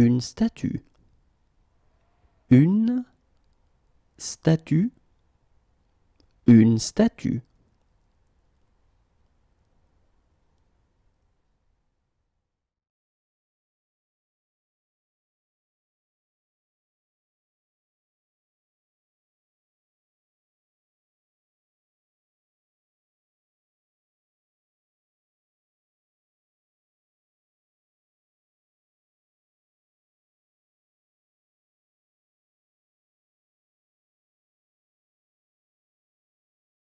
une statue. Une statue. Une statue.